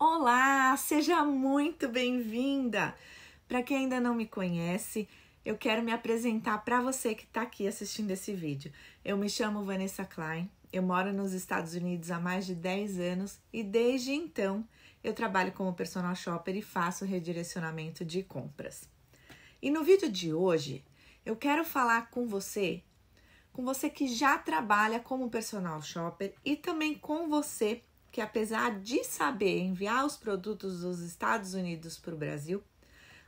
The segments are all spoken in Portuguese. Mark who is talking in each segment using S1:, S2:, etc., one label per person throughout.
S1: Olá, seja muito bem-vinda! Para quem ainda não me conhece, eu quero me apresentar para você que está aqui assistindo esse vídeo. Eu me chamo Vanessa Klein, eu moro nos Estados Unidos há mais de 10 anos e desde então eu trabalho como personal shopper e faço redirecionamento de compras. E no vídeo de hoje, eu quero falar com você, com você que já trabalha como personal shopper e também com você que, apesar de saber enviar os produtos dos Estados Unidos para o Brasil,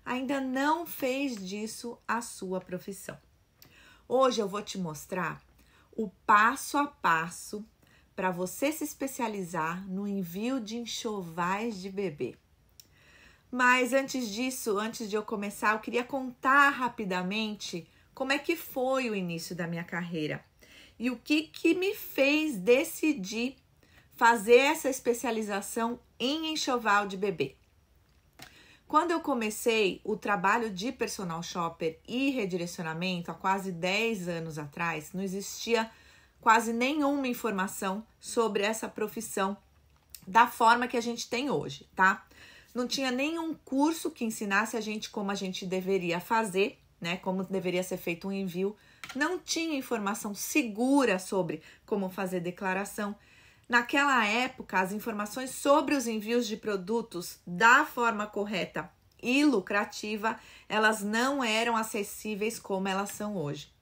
S1: ainda não fez disso a sua profissão. Hoje eu vou te mostrar o passo a passo para você se especializar no envio de enxovais de bebê. Mas antes disso, antes de eu começar, eu queria contar rapidamente como é que foi o início da minha carreira e o que, que me fez decidir fazer essa especialização em enxoval de bebê. Quando eu comecei o trabalho de personal shopper e redirecionamento há quase 10 anos atrás, não existia quase nenhuma informação sobre essa profissão da forma que a gente tem hoje, tá? Não tinha nenhum curso que ensinasse a gente como a gente deveria fazer, né? Como deveria ser feito um envio. Não tinha informação segura sobre como fazer declaração. Naquela época, as informações sobre os envios de produtos da forma correta e lucrativa, elas não eram acessíveis como elas são hoje.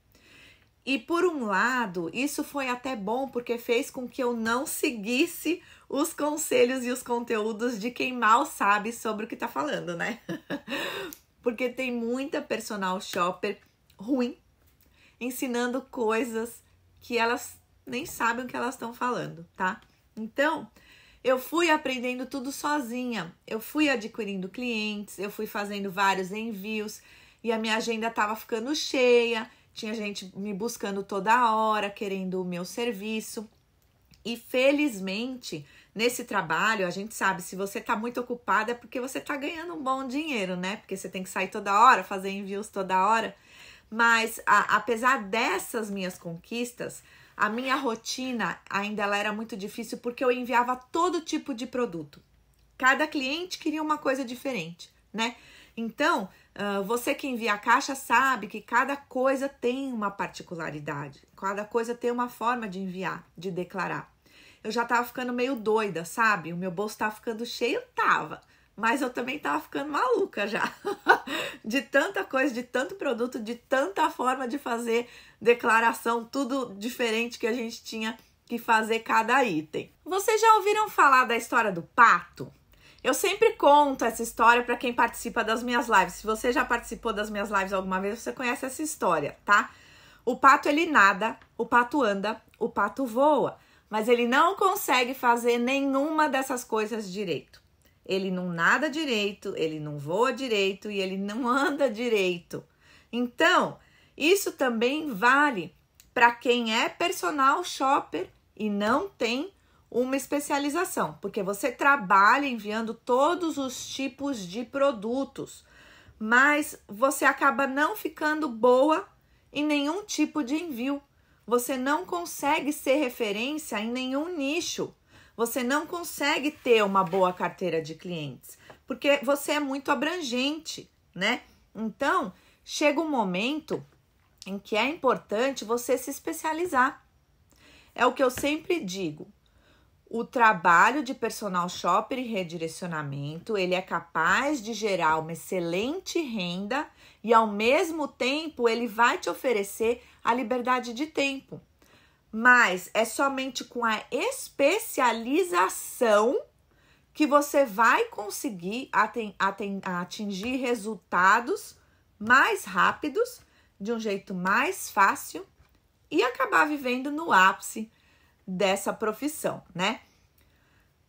S1: E por um lado, isso foi até bom porque fez com que eu não seguisse os conselhos e os conteúdos de quem mal sabe sobre o que está falando, né? porque tem muita personal shopper ruim ensinando coisas que elas nem sabem o que elas estão falando, tá? Então, eu fui aprendendo tudo sozinha. Eu fui adquirindo clientes, eu fui fazendo vários envios e a minha agenda estava ficando cheia. Tinha gente me buscando toda hora, querendo o meu serviço. E felizmente, nesse trabalho, a gente sabe, se você está muito ocupada é porque você está ganhando um bom dinheiro, né? Porque você tem que sair toda hora, fazer envios toda hora. Mas a, apesar dessas minhas conquistas, a minha rotina ainda ela era muito difícil porque eu enviava todo tipo de produto. Cada cliente queria uma coisa diferente, né? Então, uh, você que envia a caixa sabe que cada coisa tem uma particularidade, cada coisa tem uma forma de enviar, de declarar. Eu já tava ficando meio doida, sabe? O meu bolso tava ficando cheio, tava mas eu também tava ficando maluca já. de tanta coisa, de tanto produto, de tanta forma de fazer declaração, tudo diferente que a gente tinha que fazer cada item. Vocês já ouviram falar da história do pato? Eu sempre conto essa história para quem participa das minhas lives. Se você já participou das minhas lives alguma vez, você conhece essa história, tá? O pato ele nada, o pato anda, o pato voa, mas ele não consegue fazer nenhuma dessas coisas direito ele não nada direito, ele não voa direito e ele não anda direito. Então, isso também vale para quem é personal shopper e não tem uma especialização, porque você trabalha enviando todos os tipos de produtos, mas você acaba não ficando boa em nenhum tipo de envio. Você não consegue ser referência em nenhum nicho você não consegue ter uma boa carteira de clientes, porque você é muito abrangente, né? Então, chega um momento em que é importante você se especializar. É o que eu sempre digo. O trabalho de personal shopper e redirecionamento, ele é capaz de gerar uma excelente renda e ao mesmo tempo ele vai te oferecer a liberdade de tempo mas é somente com a especialização que você vai conseguir atingir resultados mais rápidos, de um jeito mais fácil e acabar vivendo no ápice dessa profissão, né?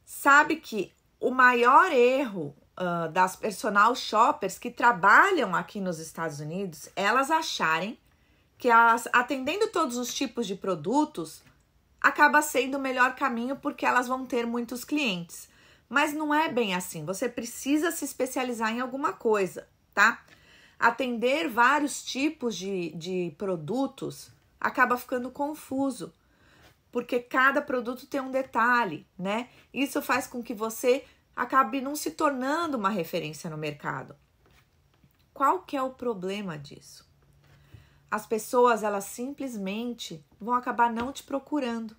S1: Sabe que o maior erro uh, das personal shoppers que trabalham aqui nos Estados Unidos, elas acharem que elas, atendendo todos os tipos de produtos, acaba sendo o melhor caminho porque elas vão ter muitos clientes. Mas não é bem assim. Você precisa se especializar em alguma coisa, tá? Atender vários tipos de, de produtos acaba ficando confuso, porque cada produto tem um detalhe, né? Isso faz com que você acabe não se tornando uma referência no mercado. Qual que é o problema disso? as pessoas elas simplesmente vão acabar não te procurando,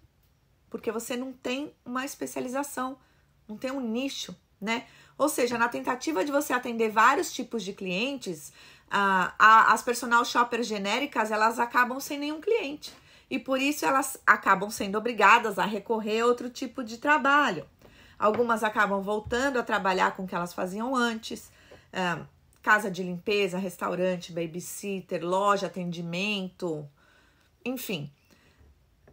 S1: porque você não tem uma especialização, não tem um nicho, né? Ou seja, na tentativa de você atender vários tipos de clientes, a, ah, a, as personal shoppers genéricas elas acabam sem nenhum cliente e por isso elas acabam sendo obrigadas a recorrer a outro tipo de trabalho. Algumas acabam voltando a trabalhar com o que elas faziam antes. Ah, casa de limpeza, restaurante, babysitter, loja, atendimento, enfim.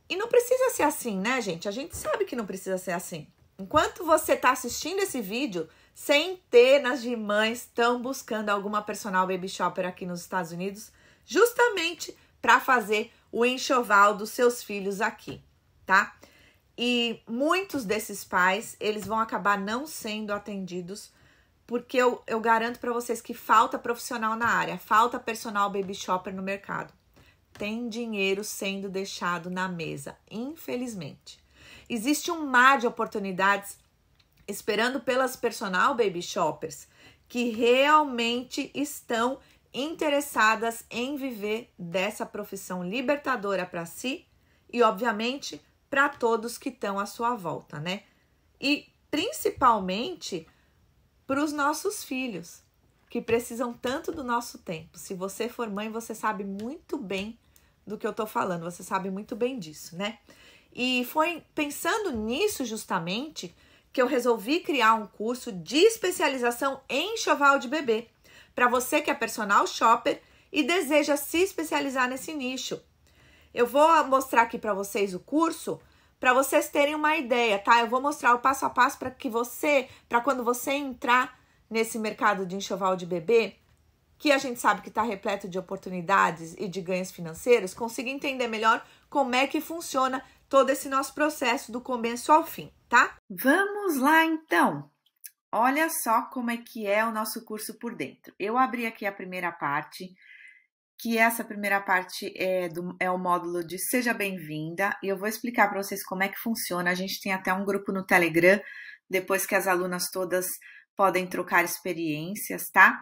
S1: E não precisa ser assim, né, gente? A gente sabe que não precisa ser assim. Enquanto você está assistindo esse vídeo, centenas de mães estão buscando alguma personal baby shopper aqui nos Estados Unidos, justamente para fazer o enxoval dos seus filhos aqui, tá? E muitos desses pais, eles vão acabar não sendo atendidos porque eu, eu garanto para vocês que falta profissional na área, falta personal baby shopper no mercado. Tem dinheiro sendo deixado na mesa, infelizmente. Existe um mar de oportunidades esperando pelas personal baby shoppers que realmente estão interessadas em viver dessa profissão libertadora para si e, obviamente, para todos que estão à sua volta, né? E principalmente para os nossos filhos, que precisam tanto do nosso tempo. Se você for mãe, você sabe muito bem do que eu estou falando, você sabe muito bem disso, né? E foi pensando nisso justamente que eu resolvi criar um curso de especialização em enxoval de bebê, para você que é personal shopper e deseja se especializar nesse nicho. Eu vou mostrar aqui para vocês o curso para vocês terem uma ideia, tá? Eu vou mostrar o passo a passo para que você, para quando você entrar nesse mercado de enxoval de bebê, que a gente sabe que está repleto de oportunidades e de ganhos financeiros, consiga entender melhor como é que funciona todo esse nosso processo do começo ao fim, tá? Vamos lá então. Olha só como é que é o nosso curso por dentro. Eu abri aqui a primeira parte que essa primeira parte é, do, é o módulo de Seja Bem-vinda, e eu vou explicar para vocês como é que funciona. A gente tem até um grupo no Telegram, depois que as alunas todas podem trocar experiências, tá?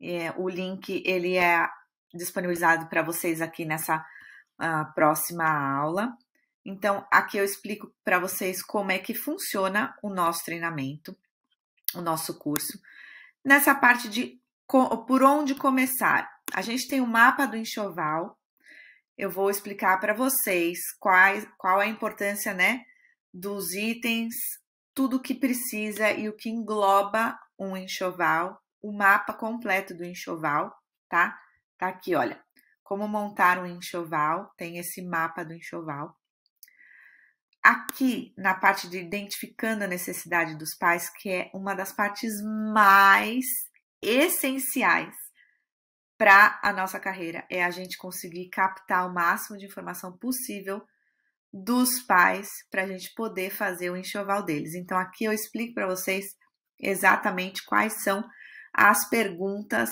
S1: É, o link, ele é disponibilizado para vocês aqui nessa uh, próxima aula. Então, aqui eu explico para vocês como é que funciona o nosso treinamento, o nosso curso. Nessa parte de por onde começar? A gente tem o um mapa do enxoval. Eu vou explicar para vocês quais, qual é a importância né, dos itens, tudo o que precisa e o que engloba um enxoval, o mapa completo do enxoval, tá? Tá aqui, olha. Como montar um enxoval, tem esse mapa do enxoval. Aqui, na parte de identificando a necessidade dos pais, que é uma das partes mais essenciais para a nossa carreira é a gente conseguir captar o máximo de informação possível dos pais para a gente poder fazer o enxoval deles. Então aqui eu explico para vocês exatamente quais são as perguntas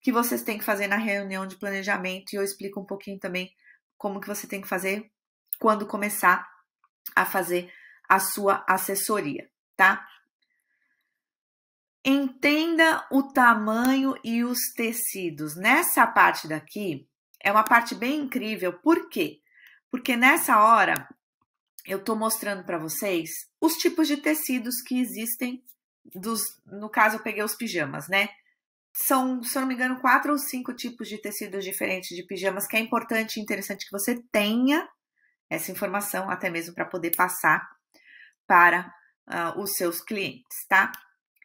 S1: que vocês têm que fazer na reunião de planejamento e eu explico um pouquinho também como que você tem que fazer quando começar a fazer a sua assessoria, tá? Entenda o tamanho e os tecidos. Nessa parte daqui é uma parte bem incrível. Por quê? Porque nessa hora eu estou mostrando para vocês os tipos de tecidos que existem dos, no caso eu peguei os pijamas, né? São, se eu não me engano, quatro ou cinco tipos de tecidos diferentes de pijamas que é importante e interessante que você tenha essa informação até mesmo para poder passar para uh, os seus clientes, tá?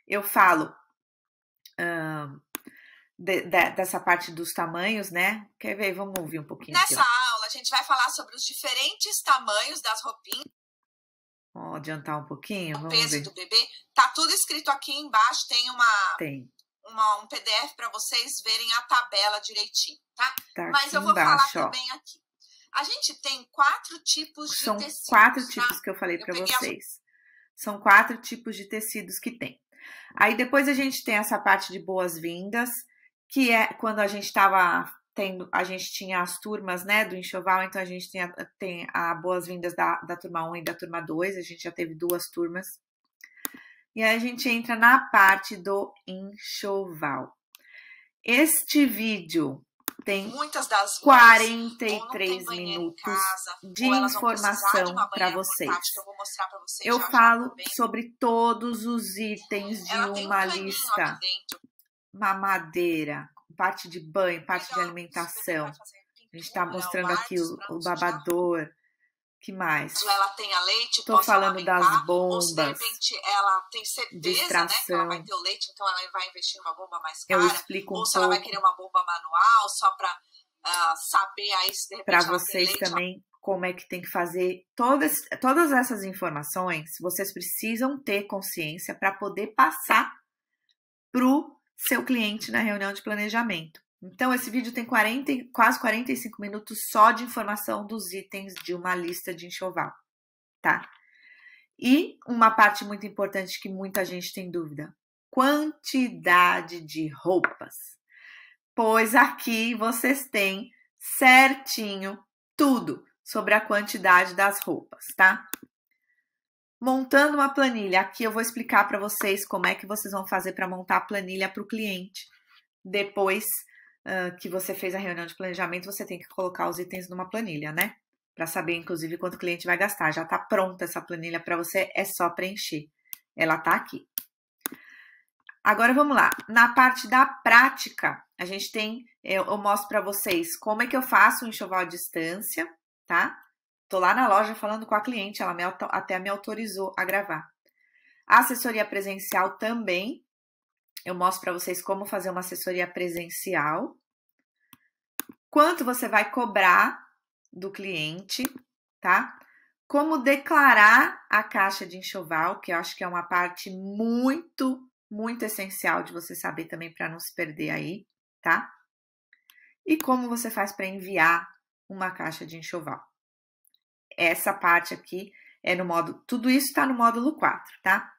S1: eu falo de, de, dessa parte dos tamanhos, né? Quer ver? Vamos ouvir um pouquinho. Nessa aqui, aula, a gente vai falar sobre os diferentes tamanhos das roupinhas. Vamos adiantar um pouquinho. O peso ver. do bebê. Tá tudo escrito aqui embaixo. Tem uma. Tem. Uma, um PDF para vocês verem a tabela direitinho, tá? tá Mas eu vou embaixo, falar ó. também aqui. A gente tem quatro tipos São de tecidos. São quatro tá? tipos que eu falei para vocês. As... São quatro tipos de tecidos que tem. Aí depois a gente tem essa parte de boas-vindas, que é quando a gente estava tendo, a gente tinha as turmas, né, do enxoval, então a gente tem a, tem a boas-vindas da, da turma 1 e da turma 2, a gente já teve duas turmas. E aí a gente entra na parte do enxoval. Este vídeo tem Muitas das 43 minutos casa, de informação para vocês. Então vocês. Eu falo tá sobre todos os itens ela de uma um lista. Mamadeira, parte de banho, parte de alimentação. A gente está né, mostrando aqui o, o babador, que mais? Ela tem a leite, Tô falando das bombas. Ou de repente ela tem certeza, distração. né? Que ela vai ter o leite, então ela vai investir numa bomba mais cara. Eu explico um ou pouco. se ela vai querer uma bomba manual só para uh, ah, saber aí se de repente. Para vocês leite, também ela... como é que tem que fazer todas todas essas informações, vocês precisam ter consciência para poder passar para o seu cliente na reunião de planejamento. Então, esse vídeo tem 40, quase 45 minutos só de informação dos itens de uma lista de enxoval, tá? E uma parte muito importante que muita gente tem dúvida: quantidade de roupas. Pois aqui vocês têm certinho tudo sobre a quantidade das roupas, tá? Montando uma planilha, aqui eu vou explicar para vocês como é que vocês vão fazer para montar a planilha para o cliente. Depois que você fez a reunião de planejamento, você tem que colocar os itens numa planilha, né? Para saber, inclusive, quanto o cliente vai gastar. Já está pronta essa planilha para você, é só preencher. Ela está aqui. Agora vamos lá. Na parte da prática, a gente tem, eu, eh, eu mostro para vocês como é que eu faço o enxoval à distância, tá? Tô lá na loja falando com a cliente, ela me, até me autorizou a gravar. A assessoria presencial também, eu mostro para vocês como fazer uma assessoria presencial, quanto você vai cobrar do cliente, tá? Como declarar a caixa de enxoval, que eu acho que é uma parte muito, muito essencial de você saber também para não se perder aí, tá? E como você faz para enviar uma caixa de enxoval. Essa parte aqui é no módulo, tudo isso está no módulo 4, tá?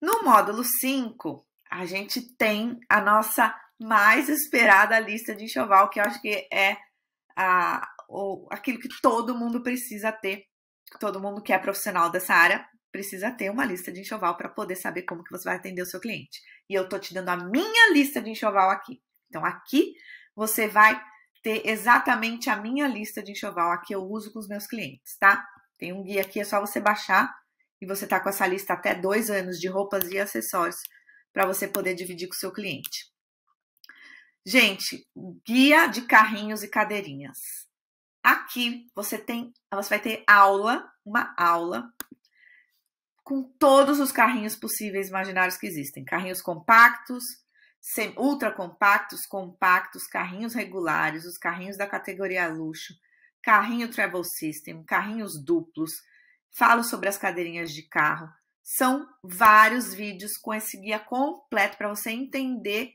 S1: No módulo 5, a gente tem a nossa mais esperada lista de enxoval, que eu acho que é a, o, aquilo que todo mundo precisa ter, todo mundo que é profissional dessa área precisa ter uma lista de enxoval para poder saber como que você vai atender o seu cliente. E eu tô te dando a minha lista de enxoval aqui. Então aqui você vai ter exatamente a minha lista de enxoval aqui eu uso com os meus clientes, tá? Tem um guia aqui, é só você baixar e você tá com essa lista até dois anos de roupas e acessórios para você poder dividir com o seu cliente. Gente, guia de carrinhos e cadeirinhas. Aqui você tem, você vai ter aula, uma aula com todos os carrinhos possíveis imaginários que existem. Carrinhos compactos, ultra compactos, compactos, carrinhos regulares, os carrinhos da categoria luxo, carrinho travel system, carrinhos duplos. Falo sobre as cadeirinhas de carro, são vários vídeos com esse guia completo para você entender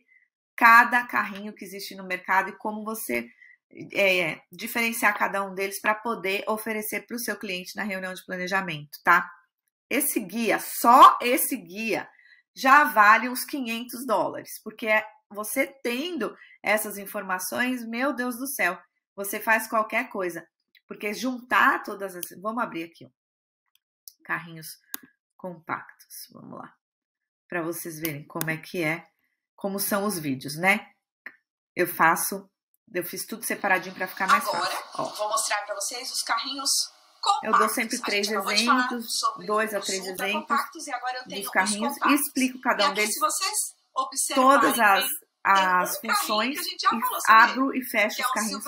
S1: cada carrinho que existe no mercado e como você é, diferenciar cada um deles para poder oferecer para o seu cliente na reunião de planejamento, tá? Esse guia, só esse guia, já vale uns 500 dólares, porque é, você tendo essas informações, meu Deus do céu, você faz qualquer coisa, porque juntar todas as. Vamos abrir aqui, ó. carrinhos compactos. Vamos lá. Para vocês verem como é que é, como são os vídeos, né? Eu faço, eu fiz tudo separadinho para ficar mais Agora, fácil. Agora, vou mostrar para vocês os carrinhos compactos. Eu dou sempre três exemplos, dois a três exemplos dos carrinhos e explico cada um aqui, deles. todas as as funções e abro e fecho os é carrinhos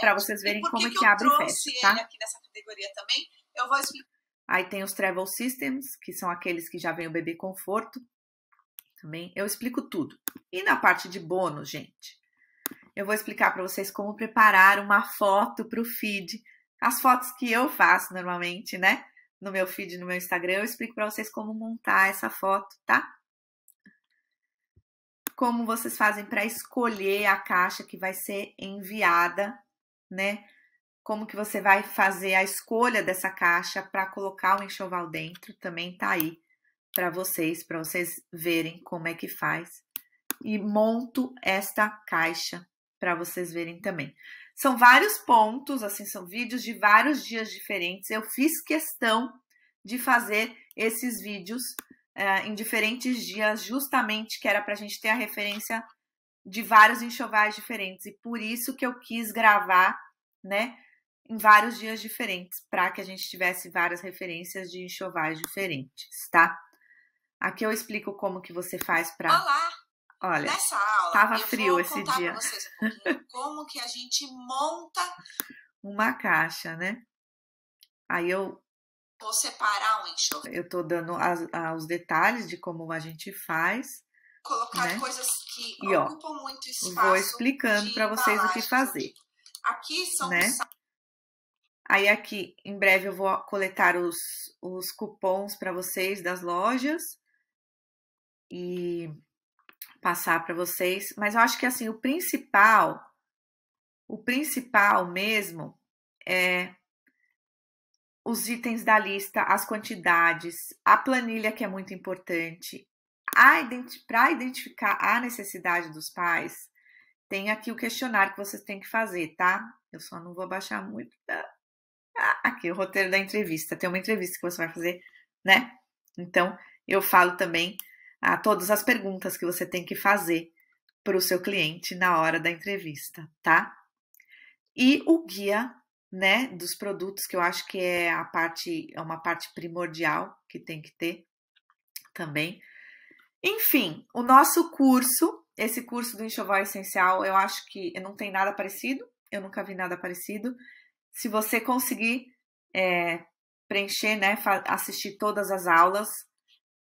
S1: para vocês verem como é que abre e fecha, tá? aqui nessa categoria também, eu vou explicar. Aí tem os Travel Systems, que são aqueles que já vem o bebê conforto. Também eu explico tudo. E na parte de bônus, gente, eu vou explicar para vocês como preparar uma foto para o feed. As fotos que eu faço normalmente, né? No meu feed, no meu Instagram, eu explico para vocês como montar essa foto, tá? Como vocês fazem para escolher a caixa que vai ser enviada, né? como que você vai fazer a escolha dessa caixa para colocar o enxoval dentro, também tá aí para vocês, para vocês verem como é que faz. E monto esta caixa para vocês verem também. São vários pontos, assim, são vídeos de vários dias diferentes. Eu fiz questão de fazer esses vídeos eh, em diferentes dias, justamente que era para a gente ter a referência de vários enxovais diferentes. E por isso que eu quis gravar, né, em vários dias diferentes, para que a gente tivesse várias referências de enxovais diferentes, tá? Aqui eu explico como que você faz para. Olá! Olha, nessa aula, tava frio esse dia. Pra vocês um como que a gente monta uma caixa, né? Aí eu vou separar um enxoval. Eu tô dando as, os detalhes de como a gente faz. Colocar né? coisas que e, ó, ocupam muito espaço. Vou explicando para vocês o que fazer. Tipo, aqui são né? Aí aqui, em breve, eu vou coletar os, os cupons para vocês das lojas e passar para vocês. Mas eu acho que assim, o principal, o principal mesmo é os itens da lista, as quantidades, a planilha que é muito importante. Identi para identificar a necessidade dos pais, tem aqui o questionário que vocês têm que fazer, tá? Eu só não vou baixar muito. Tá? aqui o roteiro da entrevista. Tem uma entrevista que você vai fazer, né? Então, eu falo também a todas as perguntas que você tem que fazer para o seu cliente na hora da entrevista, tá? E o guia, né, dos produtos que eu acho que é a parte é uma parte primordial que tem que ter também. Enfim, o nosso curso, esse curso do enxoval essencial, eu acho que não tem nada parecido, eu nunca vi nada parecido se você conseguir é, preencher, né, assistir todas as aulas,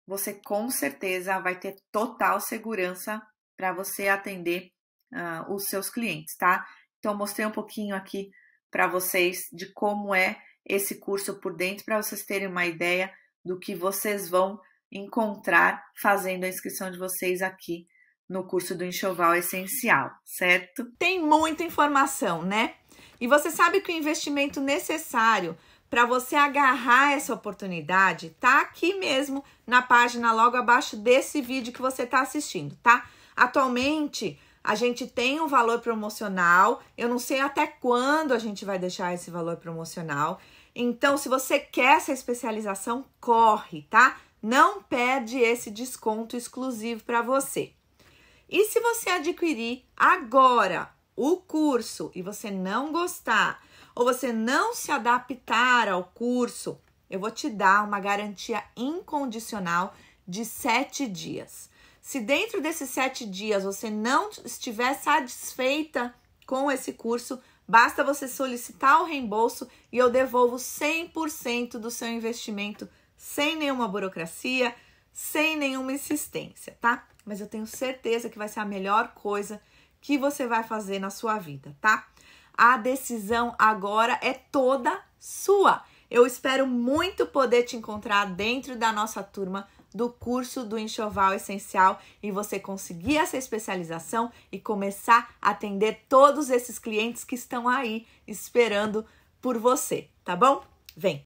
S1: você com certeza vai ter total segurança para você atender uh, os seus clientes, tá? Então, mostrei um pouquinho aqui para vocês de como é esse curso por dentro, para vocês terem uma ideia do que vocês vão encontrar fazendo a inscrição de vocês aqui no curso do Enxoval Essencial, certo? Tem muita informação, né? E você sabe que o investimento necessário para você agarrar essa oportunidade tá aqui mesmo na página logo abaixo desse vídeo que você está assistindo, tá? Atualmente a gente tem um valor promocional. Eu não sei até quando a gente vai deixar esse valor promocional. Então, se você quer essa especialização, corre, tá? Não perde esse desconto exclusivo para você. E se você adquirir agora o curso e você não gostar ou você não se adaptar ao curso, eu vou te dar uma garantia incondicional de sete dias. Se dentro desses sete dias você não estiver satisfeita com esse curso, basta você solicitar o reembolso e eu devolvo 100% do seu investimento sem nenhuma burocracia, sem nenhuma insistência, tá? mas eu tenho certeza que vai ser a melhor coisa que você vai fazer na sua vida, tá? A decisão agora é toda sua. Eu espero muito poder te encontrar dentro da nossa turma do curso do Enxoval Essencial e você conseguir essa especialização e começar a atender todos esses clientes que estão aí esperando por você, tá bom? Vem!